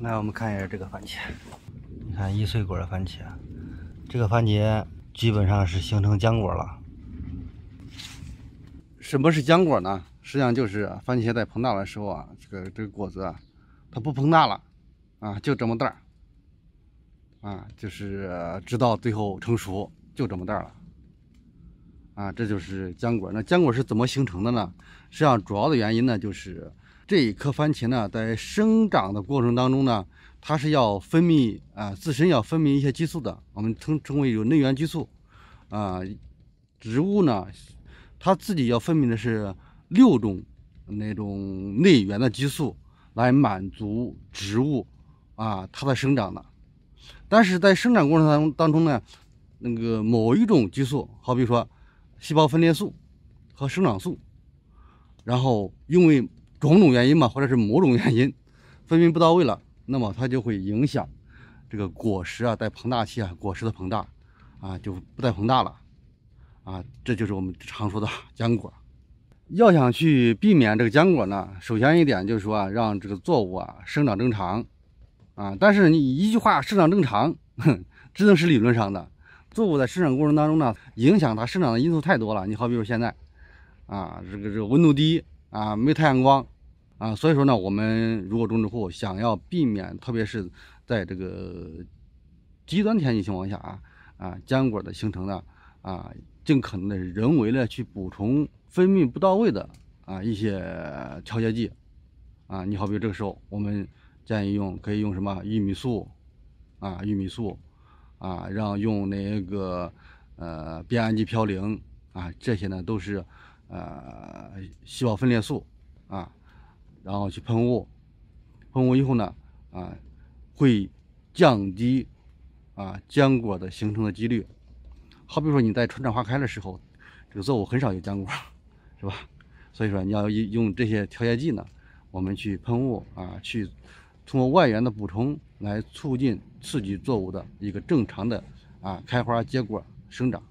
来，我们看一下这个番茄，你看易碎果的番茄，这个番茄基本上是形成浆果了。什么是浆果呢？实际上就是番茄在膨大的时候啊，这个这个果子啊，它不膨大了啊，就这么大，啊，就是直到最后成熟就这么大了，啊，这就是浆果。那浆果是怎么形成的呢？实际上主要的原因呢就是。这一颗番茄呢，在生长的过程当中呢，它是要分泌啊，自身要分泌一些激素的，我们称称为有内源激素。啊，植物呢，它自己要分泌的是六种那种内源的激素，来满足植物啊它的生长的。但是在生长过程当当中呢，那个某一种激素，好比说细胞分裂素和生长素，然后因为种种原因嘛，或者是某种原因，分泌不到位了，那么它就会影响这个果实啊，在膨大期啊，果实的膨大啊，就不再膨大了啊。这就是我们常说的 浆果。要想去避免这个浆果呢，首先一点就是说，啊，让这个作物啊生长正常啊。但是你一句话生长正常，哼，只能是理论上的。作物在生长过程当中呢，影响它生长的因素太多了。你好，比如现在啊，这个这个温度低。啊，没太阳光，啊，所以说呢，我们如果种植户想要避免，特别是在这个极端天气情况下啊，啊，坚果的形成呢，啊，尽可能的人为的去补充分泌不到位的啊一些调节剂，啊，你好比这个时候，我们建议用可以用什么玉米素，啊，玉米素，啊，让用那个呃，变氨基嘌呤，啊，这些呢都是。呃，细胞分裂素啊，然后去喷雾，喷雾以后呢，啊，会降低啊浆果的形成的几率。好比说你在春暖花开的时候，这个作物很少有浆果，是吧？所以说你要用这些调节剂呢，我们去喷雾啊，去通过外源的补充来促进、刺激作物的一个正常的啊开花、结果、生长。